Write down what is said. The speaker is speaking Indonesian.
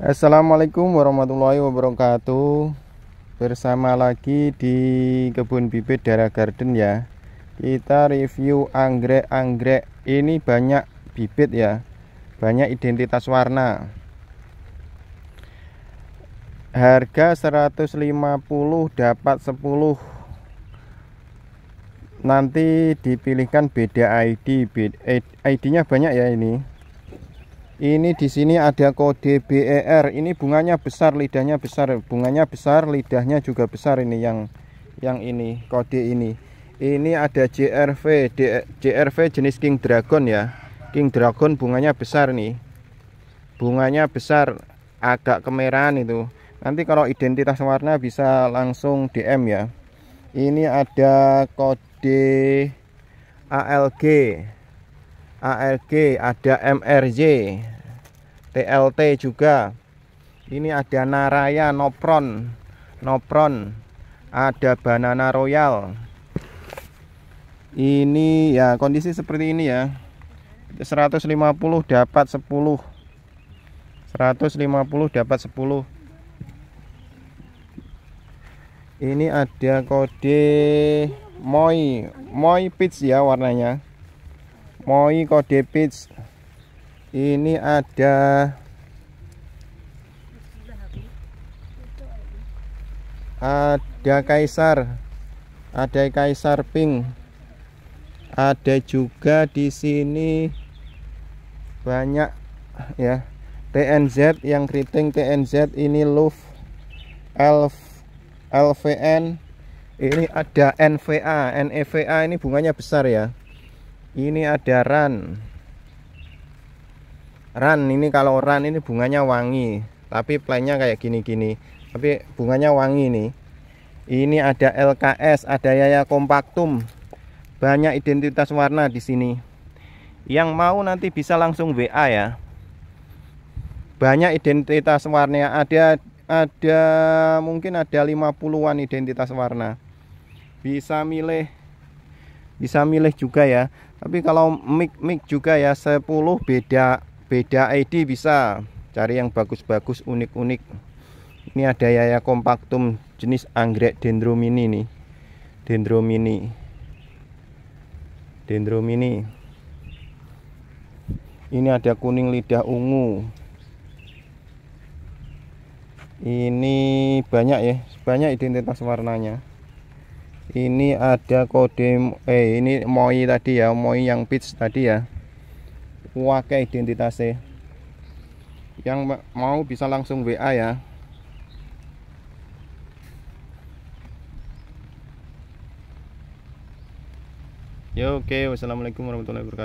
Assalamualaikum warahmatullahi wabarakatuh Bersama lagi di kebun bibit daerah garden ya Kita review anggrek-anggrek Ini banyak bibit ya Banyak identitas warna Harga 150 dapat 10 nanti dipilihkan beda ID eh, ID-nya banyak ya ini ini di sini ada kode BER ini bunganya besar lidahnya besar bunganya besar lidahnya juga besar ini yang yang ini kode ini ini ada JRV D, JRV jenis King Dragon ya King Dragon bunganya besar nih bunganya besar agak kemerahan itu nanti kalau identitas warna bisa langsung DM ya ini ada kode ALG ALG ada MRJ TLT juga ini ada Naraya Nopron Nopron ada Banana Royal ini ya kondisi seperti ini ya 150 dapat 10 150 dapat 10 ini ada kode moi moi Pits ya warnanya moi kode Pits ini ada ada kaisar ada kaisar pink ada juga di sini banyak ya TNZ yang keriting TNZ ini Luf Elf LVN ini ada NVA NEVA ini bunganya besar ya ini ada run Ran ini kalau ran ini bunganya wangi, tapi plannya kayak gini-gini. Tapi bunganya wangi nih. Ini ada LKS, ada Yaya kompaktum Banyak identitas warna di sini. Yang mau nanti bisa langsung WA ya. Banyak identitas warna. Ada ada mungkin ada 50-an identitas warna. Bisa milih bisa milih juga ya. Tapi kalau mic mic juga ya 10 beda beda ID bisa cari yang bagus-bagus unik-unik ini ada yaya kompaktum jenis anggrek dendromini nih dendromini dendromini ini ada kuning lidah ungu ini banyak ya banyak identitas warnanya ini ada kode eh ini moi tadi ya moi yang peach tadi ya wakai identitasnya yang mau bisa langsung WA ya ya oke wassalamualaikum warahmatullahi wabarakatuh